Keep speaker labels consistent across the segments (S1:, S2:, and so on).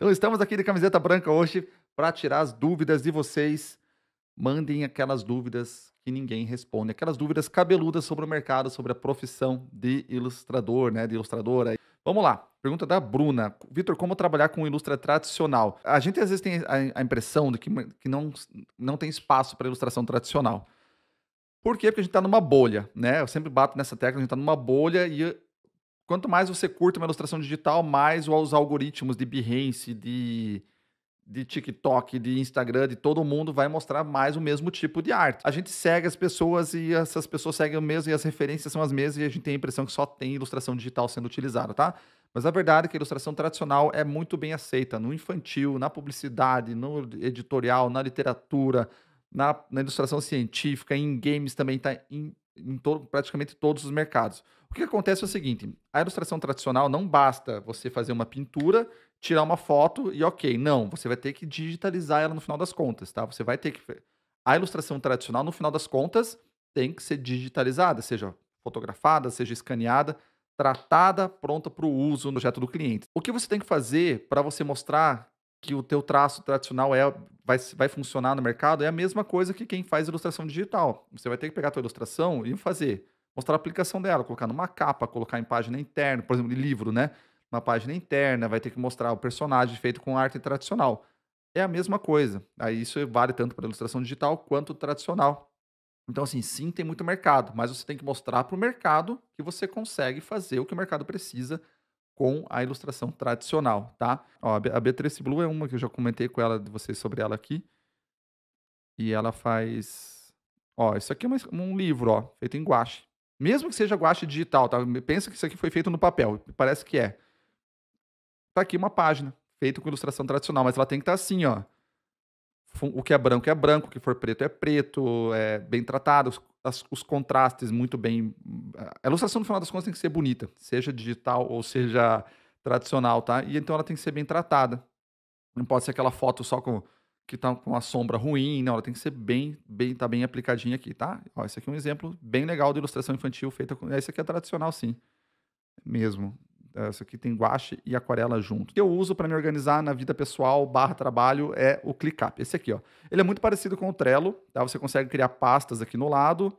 S1: Então estamos aqui de camiseta branca hoje para tirar as dúvidas de vocês. Mandem aquelas dúvidas que ninguém responde, aquelas dúvidas cabeludas sobre o mercado, sobre a profissão de ilustrador, né, de ilustradora. Vamos lá. Pergunta da Bruna. Vitor, como trabalhar com ilustra tradicional? A gente às vezes tem a impressão de que, que não, não tem espaço para ilustração tradicional. Por quê? Porque a gente está numa bolha, né? Eu sempre bato nessa tecla, a gente está numa bolha e quanto mais você curta uma ilustração digital, mais os algoritmos de Behance, de, de TikTok, de Instagram, de todo mundo vai mostrar mais o mesmo tipo de arte. A gente segue as pessoas e essas pessoas seguem o mesmo e as referências são as mesmas e a gente tem a impressão que só tem ilustração digital sendo utilizada, tá? Mas a verdade é que a ilustração tradicional é muito bem aceita no infantil, na publicidade, no editorial, na literatura, na, na ilustração científica, em games também está em, em todo, praticamente todos os mercados. O que acontece é o seguinte: a ilustração tradicional não basta você fazer uma pintura, tirar uma foto e ok. Não, você vai ter que digitalizar ela no final das contas, tá? Você vai ter que. A ilustração tradicional, no final das contas, tem que ser digitalizada, seja fotografada, seja escaneada, tratada, pronta para o uso no objeto do cliente. O que você tem que fazer para você mostrar que o teu traço tradicional é, vai, vai funcionar no mercado é a mesma coisa que quem faz ilustração digital. Você vai ter que pegar a tua ilustração e fazer mostrar a aplicação dela, colocar numa capa, colocar em página interna, por exemplo, de livro, né? uma página interna, vai ter que mostrar o personagem feito com arte tradicional. É a mesma coisa. Aí isso vale tanto para ilustração digital quanto tradicional. Então, assim, sim, tem muito mercado, mas você tem que mostrar para o mercado que você consegue fazer o que o mercado precisa com a ilustração tradicional, tá? Ó, a Beatrice Blue é uma que eu já comentei com ela, de vocês sobre ela aqui. E ela faz... Ó, isso aqui é um livro, ó, feito em guache. Mesmo que seja guache digital, tá? Pensa que isso aqui foi feito no papel, parece que é. Tá aqui uma página, feita com ilustração tradicional, mas ela tem que estar tá assim, ó. O que é branco é branco, o que for preto é preto, é bem tratado, as, os contrastes muito bem. A ilustração, no final das contas, tem que ser bonita, seja digital ou seja tradicional, tá? E então ela tem que ser bem tratada. Não pode ser aquela foto só com que tá com uma sombra ruim, não, né? ela tem que ser bem, bem, tá bem aplicadinha aqui, tá? Ó, esse aqui é um exemplo bem legal de ilustração infantil feita com... Esse aqui é tradicional, sim, mesmo. Essa aqui tem guache e aquarela junto. O que eu uso para me organizar na vida pessoal barra trabalho é o ClickUp, esse aqui, ó. Ele é muito parecido com o Trello, tá? Você consegue criar pastas aqui no lado,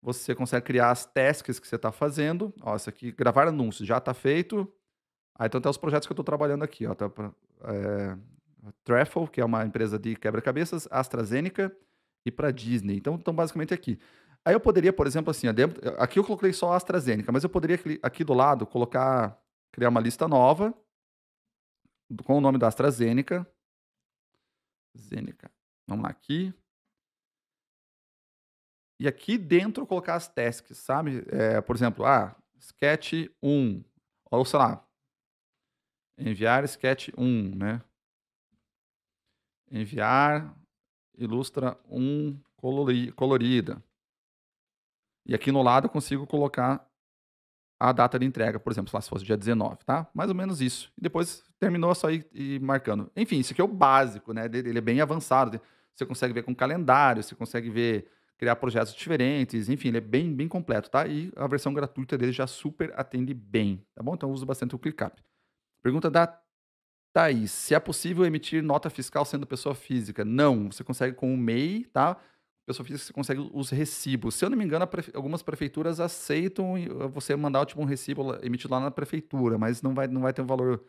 S1: você consegue criar as tasks que você está fazendo. Ó, esse aqui, gravar anúncios, já está feito. Ah, então até os projetos que eu estou trabalhando aqui, ó. Tá pra, é Treffle, que é uma empresa de quebra-cabeças, AstraZeneca e para Disney. Então, estão basicamente aqui. Aí eu poderia, por exemplo, assim, aqui eu coloquei só AstraZeneca, mas eu poderia aqui do lado colocar, criar uma lista nova com o nome da AstraZeneca. Zeneca. Vamos lá aqui. E aqui dentro colocar as tasks, sabe? É, por exemplo, ah, sketch 1. Ou sei lá, enviar sketch 1, né? enviar, ilustra um colori colorida. E aqui no lado eu consigo colocar a data de entrega, por exemplo, lá se fosse dia 19, tá? Mais ou menos isso. E depois terminou é só ir, ir marcando. Enfim, isso aqui é o básico, né? Ele é bem avançado. Você consegue ver com calendário, você consegue ver criar projetos diferentes, enfim, ele é bem, bem completo, tá? E a versão gratuita dele já super atende bem, tá bom? Então eu uso bastante o ClickUp. Pergunta da Tá Se é possível emitir nota fiscal sendo pessoa física? Não. Você consegue com o MEI, tá? Pessoa física, você consegue os recibos. Se eu não me engano, prefe... algumas prefeituras aceitam ah, você mandar tipo, um recibo emitido lá na prefeitura, mas não vai, não vai ter um valor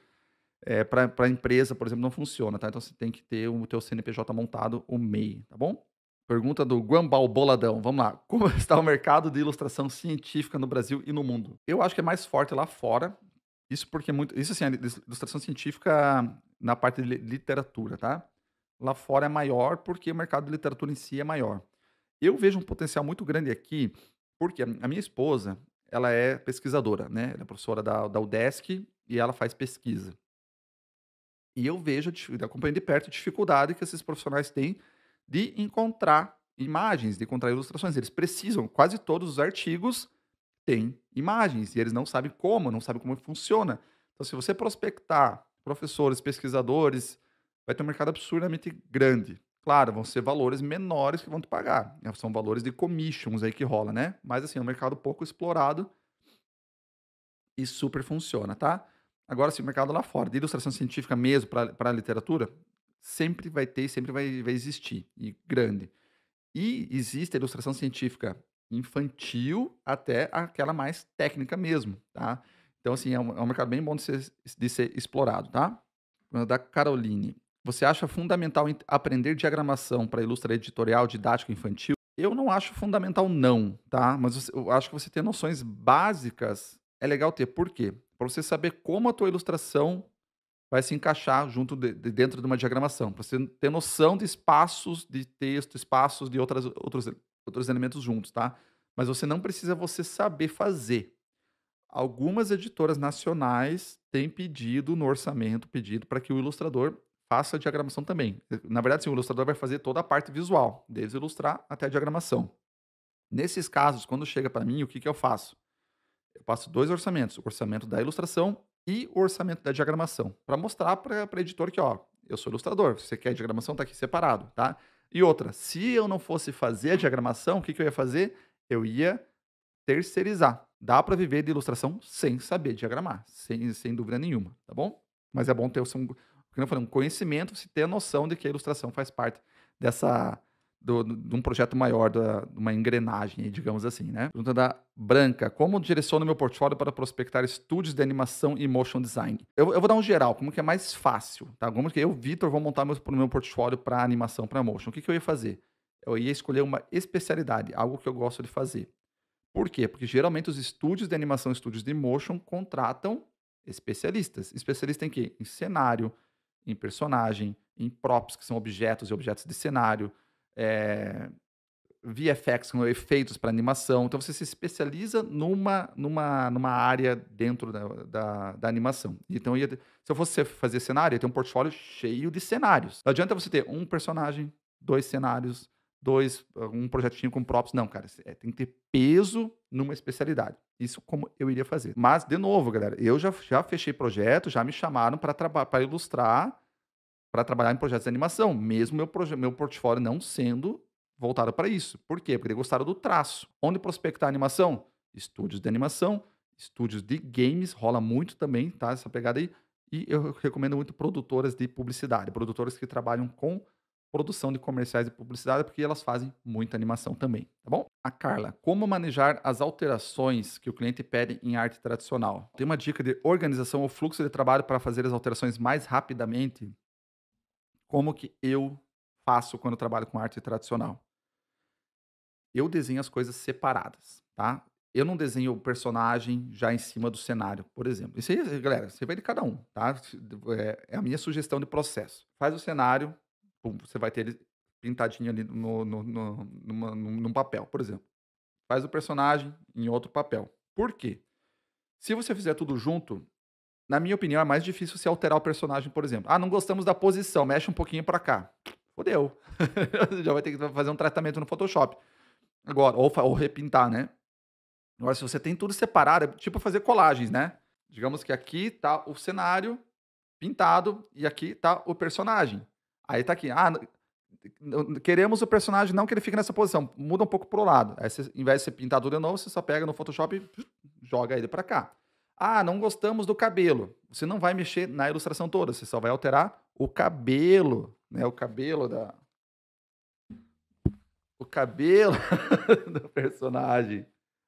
S1: é, eh, para a empresa, por exemplo, não funciona, tá? Então você tem que ter o teu CNPJ montado, o MEI, tá bom? Pergunta do Guambal Boladão. Vamos lá. Como está o mercado de ilustração científica no Brasil e no mundo? Eu acho que é mais forte lá fora, isso porque é muito. Isso assim, a ilustração científica na parte de literatura, tá? Lá fora é maior porque o mercado de literatura em si é maior. Eu vejo um potencial muito grande aqui, porque a minha esposa, ela é pesquisadora, né? Ela é professora da, da UDESC e ela faz pesquisa. E eu vejo, acompanhando de perto, a dificuldade que esses profissionais têm de encontrar imagens, de encontrar ilustrações. Eles precisam, quase todos os artigos têm imagens e eles não sabem como, não sabem como funciona. Então, se você prospectar professores, pesquisadores, vai ter um mercado absurdamente grande. Claro, vão ser valores menores que vão te pagar. São valores de commissions aí que rola, né? Mas assim, é um mercado pouco explorado e super funciona, tá? Agora, se o mercado lá fora, de ilustração científica mesmo para a literatura, sempre vai ter e sempre vai, vai existir, e grande. E existe a ilustração científica infantil até aquela mais técnica mesmo, tá? Então, assim, é um, é um mercado bem bom de ser, de ser explorado, tá? Da Caroline. Você acha fundamental aprender diagramação para ilustrar editorial didático infantil? Eu não acho fundamental, não, tá? Mas eu acho que você ter noções básicas é legal ter. Por quê? Para você saber como a tua ilustração vai se encaixar junto de, de dentro de uma diagramação. Para você ter noção de espaços de texto, espaços de outras, outros outros elementos juntos, tá? Mas você não precisa você saber fazer. Algumas editoras nacionais têm pedido no orçamento, pedido para que o ilustrador faça a diagramação também. Na verdade, sim, o ilustrador vai fazer toda a parte visual, desde ilustrar até a diagramação. Nesses casos, quando chega para mim, o que, que eu faço? Eu passo dois orçamentos, o orçamento da ilustração e o orçamento da diagramação, para mostrar para o editor que, ó, eu sou ilustrador, você quer diagramação, tá aqui separado, tá? E outra, se eu não fosse fazer a diagramação, o que, que eu ia fazer? Eu ia terceirizar. Dá para viver de ilustração sem saber diagramar, sem, sem dúvida nenhuma, tá bom? Mas é bom ter um, como eu falei, um conhecimento, se ter a noção de que a ilustração faz parte dessa do, do, de um projeto maior, da, de uma engrenagem, digamos assim, né? Pergunta da Branca. Como direciono meu portfólio para prospectar estúdios de animação e motion design? Eu, eu vou dar um geral, como que é mais fácil, tá? Como que eu, Vitor, vou montar meu, meu portfólio para animação, para motion. O que, que eu ia fazer? Eu ia escolher uma especialidade, algo que eu gosto de fazer. Por quê? Porque geralmente os estúdios de animação, estúdios de motion, contratam especialistas. Especialista em quê? Em cenário, em personagem, em props, que são objetos e objetos de cenário, é, eh, VFX, com efeitos para animação. Então você se especializa numa, numa, numa área dentro da, da, da animação. Então, ia, se eu fosse fazer cenário, ia ter um portfólio cheio de cenários. Não adianta você ter um personagem, dois cenários, dois, um projetinho com props. Não, cara, é, tem que ter peso numa especialidade. Isso como eu iria fazer. Mas, de novo, galera, eu já, já fechei projeto, já me chamaram para ilustrar para trabalhar em projetos de animação, mesmo meu, meu portfólio não sendo voltado para isso. Por quê? Porque gostaram do traço. Onde prospectar animação? Estúdios de animação, estúdios de games, rola muito também, tá? Essa pegada aí. E eu recomendo muito produtoras de publicidade, produtoras que trabalham com produção de comerciais e publicidade, porque elas fazem muita animação também, tá bom? A Carla, como manejar as alterações que o cliente pede em arte tradicional? Tem uma dica de organização ou fluxo de trabalho para fazer as alterações mais rapidamente? como que eu faço quando eu trabalho com arte tradicional? Eu desenho as coisas separadas, tá? Eu não desenho o personagem já em cima do cenário, por exemplo. Isso aí, galera, você vai de cada um, tá? É, é a minha sugestão de processo. Faz o cenário, pum, você vai ter ele pintadinho ali no, no, no, numa, num papel, por exemplo. Faz o personagem em outro papel. Por quê? Se você fizer tudo junto, na minha opinião, é mais difícil se alterar o personagem, por exemplo. Ah, não gostamos da posição, mexe um pouquinho para cá. Fodeu. Já vai ter que fazer um tratamento no Photoshop. Agora, ou, ou repintar, né? Agora, se você tem tudo separado, é tipo fazer colagens, né? Digamos que aqui tá o cenário pintado e aqui tá o personagem. Aí tá aqui. Ah, queremos o personagem não que ele fique nessa posição. Muda um pouco pro lado. Aí, você, ao invés de você pintar tudo de novo, você só pega no Photoshop e joga ele para cá. Ah, não gostamos do cabelo. Você não vai mexer na ilustração toda, você só vai alterar o cabelo, né? O cabelo da o cabelo do personagem.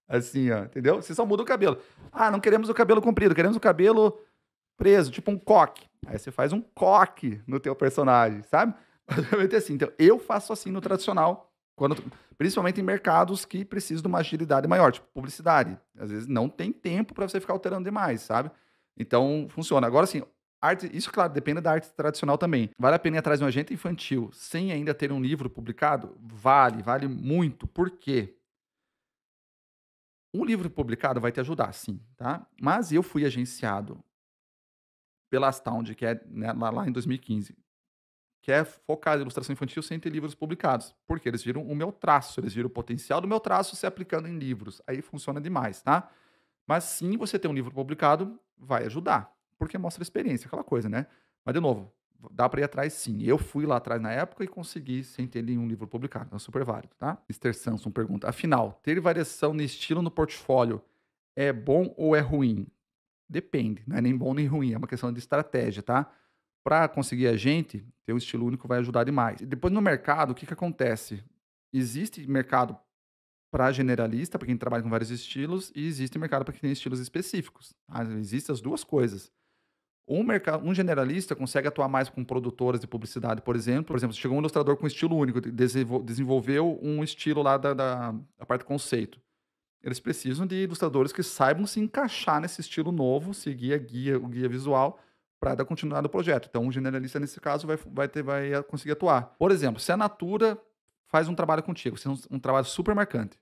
S1: Assim, ó, entendeu? Você só muda o cabelo. Ah, não queremos o cabelo comprido, queremos o cabelo preso, tipo um coque. Aí você faz um coque no teu personagem, sabe? Basicamente é assim. Então, eu faço assim no tradicional quando, principalmente em mercados que precisam de uma agilidade maior, tipo publicidade. Às vezes não tem tempo para você ficar alterando demais, sabe? Então, funciona. Agora, assim, arte, isso, claro, depende da arte tradicional também. Vale a pena ir atrás de um agente infantil sem ainda ter um livro publicado? Vale, vale muito. Por quê? Um livro publicado vai te ajudar, sim, tá? Mas eu fui agenciado pela Astound, que é né, lá em 2015 que é focar em ilustração infantil sem ter livros publicados. Porque eles viram o meu traço, eles viram o potencial do meu traço se aplicando em livros. Aí funciona demais, tá? Mas sim, você ter um livro publicado vai ajudar, porque mostra experiência, aquela coisa, né? Mas, de novo, dá para ir atrás sim. Eu fui lá atrás na época e consegui sem ter nenhum livro publicado. Então, é super válido, tá? Mr. Samson pergunta: afinal, ter variação no estilo no portfólio é bom ou é ruim? Depende, não é nem bom nem ruim, é uma questão de estratégia, tá? para conseguir a gente, ter um estilo único vai ajudar demais. E depois no mercado, o que, que acontece? Existe mercado para generalista, para quem trabalha com vários estilos, e existe mercado para quem tem estilos específicos. Tá? Existem as duas coisas. Um, mercado, um generalista consegue atuar mais com produtoras de publicidade, por exemplo. Por exemplo, chegou um ilustrador com estilo único, desenvolveu um estilo lá da, da, da parte conceito. Eles precisam de ilustradores que saibam se encaixar nesse estilo novo, seguir a guia, o guia visual para dar continuidade ao projeto. Então, um generalista, nesse caso, vai, vai, ter, vai conseguir atuar. Por exemplo, se a Natura faz um trabalho contigo, se é um, um trabalho super marcante,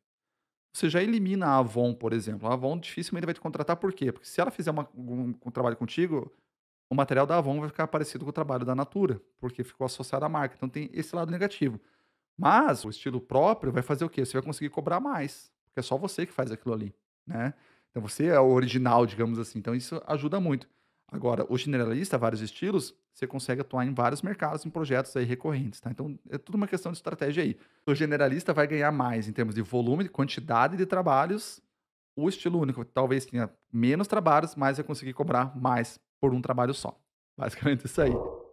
S1: você já elimina a Avon, por exemplo. A Avon dificilmente vai te contratar, por quê? Porque se ela fizer uma, um, um, trabalho contigo, o material da Avon vai ficar parecido com o trabalho da Natura, porque ficou associado à marca. Então tem esse lado negativo. Mas o estilo próprio vai fazer o quê? Você vai conseguir cobrar mais, porque é só você que faz aquilo ali, né? Então você é o original, digamos assim. Então isso ajuda muito. Agora, o generalista, vários estilos, você consegue atuar em vários mercados, em projetos aí recorrentes, tá? Então, é tudo uma questão de estratégia aí. O generalista vai ganhar mais em termos de volume, de quantidade de trabalhos, o estilo único talvez tenha menos trabalhos, mas vai conseguir cobrar mais por um trabalho só. Basicamente isso aí.